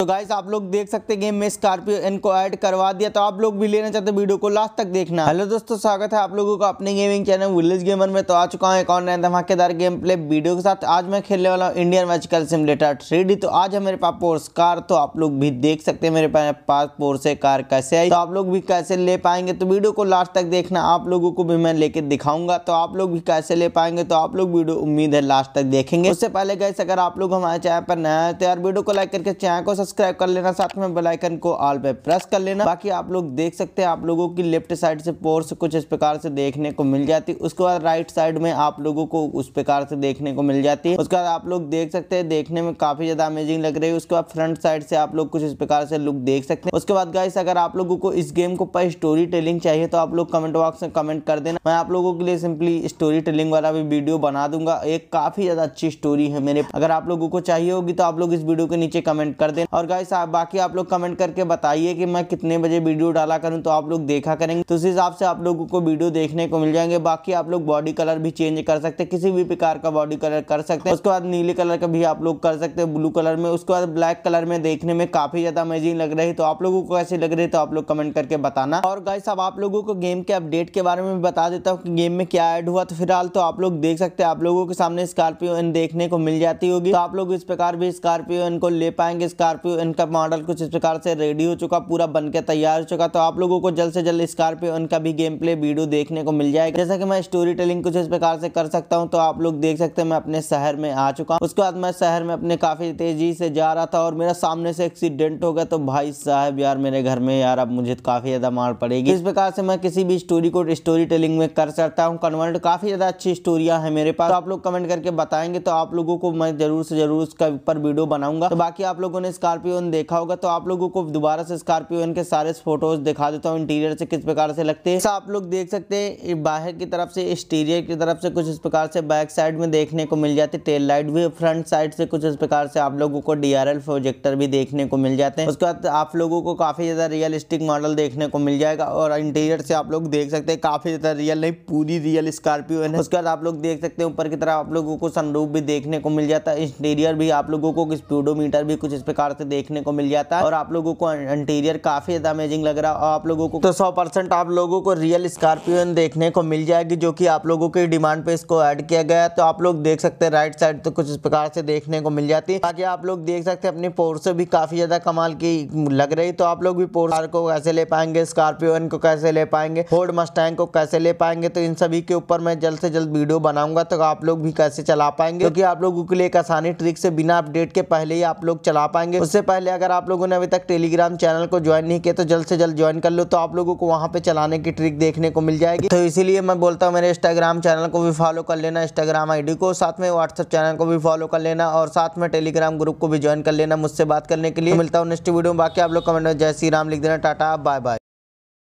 तो गाइस आप लोग देख सकते हैं गेम में स्कॉर्पियो को ऐड करवा दिया तो आप लोग भी लेना चाहते हैं वीडियो को लास्ट तक देखना हेलो दोस्तों स्वागत है आप लोगों का अपने गेमिंग चैनल विलेज गेमर में तो आ चुका हूँ एक और नया धमाकेदार गेम प्ले वीडियो के साथ आज मैं खेलने वाला हूँ इंडियन मैजिकल सिमलेटर थ्री तो आज है मेरे पास पोर्स कार तो आप लोग भी देख सकते हैं मेरे पास पोर्स कार कैसे आई तो आप लोग भी कैसे ले पाएंगे तो वीडियो को लास्ट तक देखना आप लोगों को भी मैं लेके दिखाऊंगा तो आप लोग भी कैसे ले पाएंगे तो आप लोग वीडियो उम्मीद है लास्ट तक देखेंगे उससे पहले गैस अगर आप लोग हमारे चैनल पर नया तो यार वीडियो को लाइक करके चैनल को सब्सक्राइब कर लेना साथ में बेलाइकन को ऑल पे प्रेस कर लेना बाकी आप लोग देख सकते हैं आप लोगों की लेफ्ट साइड से पोर्स कुछ इस प्रकार से देखने को मिल जाती उसके बाद राइट साइड में आप लोगों को उस प्रकार से देखने को मिल जाती है उसके बाद आप लोग देख सकते हैं देखने में काफी ज्यादा अमेजिंग लग रही है उसके बाद फ्रंट साइड से आप लोग कुछ इस प्रकार से लुक देख सकते हैं उसके बाद गाइस अगर आप लोगों को इस गेम को पर स्टोरी टेलिंग चाहिए तो आप लोग कमेंट बॉक्स में कमेंट कर देना मैं आप लोगों के लिए सिंपली स्टोरी टेलिंग वाला भी वीडियो बना दूंगा एक काफी ज्यादा अच्छी स्टोरी है मेरे अगर आप लोगों को चाहिए होगी तो आप लोग इस वीडियो के नीचे कमेंट कर देना और गाइस बाकी आप लोग कमेंट करके बताइए कि मैं कितने बजे वीडियो डाला करूँ तो आप लोग देखा करेंगे तो उस हिसाब से आप लोगों को वीडियो देखने को मिल जाएंगे बाकी आप लोग बॉडी कलर भी चेंज कर सकते हैं किसी भी प्रकार का बॉडी कलर कर सकते हैं उसके बाद नीले कलर का भी आप लोग कर सकते हैं ब्लू कलर में उसके बाद ब्लैक कलर में देखने में काफ़ी ज़्यादा अमेजिंग लग रही है तो आप लोगों को कैसे लग रही है तो आप लोग कमेंट करके बताना और गाइस अब आप लोगों को गेम के अपडेट के बारे में बता देता हूँ कि गेम में क्या ऐड हुआ तो फिलहाल तो आप लोग देख सकते हैं आप लोगों के सामने स्कॉर्पियो देखने को मिल जाती होगी तो आप लोग इस प्रकार भी स्कॉर्पियो को ले पाएंगे स्कॉर्पियो स्कॉर्पियो इनका मॉडल कुछ इस प्रकार से रेडी हो चुका पूरा बन के तैयार हो चुका तो आप लोगों को जल्द से जल्द स्कॉर्पियो इनका भी गेम प्ले वीडियो देखने को मिल जाएगा जैसा कि मैं स्टोरी टेलिंग कुछ इस प्रकार से कर सकता हूँ तो आप लोग देख सकते हैं मैं अपने शहर में आ चुका उसके बाद मैं शहर में अपने काफ़ी तेज़ी से जा रहा था और मेरा सामने से एक्सीडेंट हो गया तो भाई साहब यार मेरे घर में यार अब मुझे काफ़ी ज़्यादा मार पड़ेगी इस प्रकार से मैं किसी भी स्टोरी को स्टोरी टेलिंग में कर सकता हूँ कन्वर्ट काफ़ी ज़्यादा अच्छी स्टोरिया है मेरे पास तो आप लोग कमेंट करके बताएंगे तो आप लोगों को मैं जरूर से जरूर उसका ऊपर वीडियो बनाऊंगा तो बाकी आप लोगों ने इस स्कॉर्पियो देखा होगा तो आप लोगों को दोबारा से स्कॉर्पियो के सारे फोटोज दिखा देता हूँ इंटीरियर से किस प्रकार से लगते हैं आप लोग देख सकते हैं बाहर की तरफ से एक्सटीरियर की तरफ से कुछ इस प्रकार से बैक साइड में देखने को मिल जाती है टेल लाइट भी फ्रंट साइड से कुछ इस प्रकार से आप लोगों को डीआरएल प्रोजेक्टर भी देखने को मिल जाते हैं उसके बाद आप लोगों को काफी ज्यादा रियलिस्टिक मॉडल देखने को मिल जाएगा और इंटीरियर से आप लोग देख सकते हैं काफी ज्यादा रियल नहीं पूरी रियल स्कॉर्पियो है उसके बाद आप लोग देख सकते हैं ऊपर की तरफ आप लोगों को सनरूफ भी देखने को मिल जाता है इंटीरियर भी आप लोगों को स्पीडोमीटर भी कुछ इस प्रकार से देखने को मिल जाता है और आप लोगों को इंटीरियर अं-, काफ़ी ज़्यादा अमेजिंग लग रहा है और आप लोगों को तो सौ परसेंट आप लोगों को रियल स्कॉर्पियो देखने को मिल जाएगी जो की आप लोगों की डिमांड पे इसको एड किया गया है तो आप लोग देख सकते हैं राइट साइड तो कुछ इस प्रकार से देखने को मिल जाती है आप लोग देख सकते हैं अपनी पोर्स भी काफ़ी ज़्यादा कमाल की लग रही तो आप लोग भी पोर्स को कैसे ले पाएंगे स्कॉर्पियो को कैसे ले पाएंगे फोर्ड मस्टैंग को कैसे ले पाएंगे तो इन सभी के ऊपर मैं जल्द से जल्द वीडियो बनाऊंगा तो आप लोग भी कैसे चला पाएंगे क्योंकि आप लोगों के लिए एक आसानी ट्रिक से बिना अपडेट के पहले ही आप लोग चला पाएंगे उससे सबसे पहले अगर आप लोगों ने अभी तक टेलीग्राम चैनल को ज्वाइन नहीं किया तो जल्द से जल्द ज्वाइन कर लो तो आप लोगों को वहाँ पर चलाने की ट्रिक देखने को मिल जाएगी तो इसीलिए मैं बोलता हूँ मेरे इंस्टाग्राम चैनल को भी फॉलो कर लेना इंस्टाग्राम आईडी को साथ में व्हाट्सअप चैनल को भी फॉलो कर लेना और साथ में टेलीग्राम ग्रुप को भी ज्वाइन कर लेना मुझसे बात करने के लिए मिलता हूँ नेक्स्ट वीडियो में बाकी आप लोग कमेंट में जय श्री राम लिख देना टाटा बाय बाय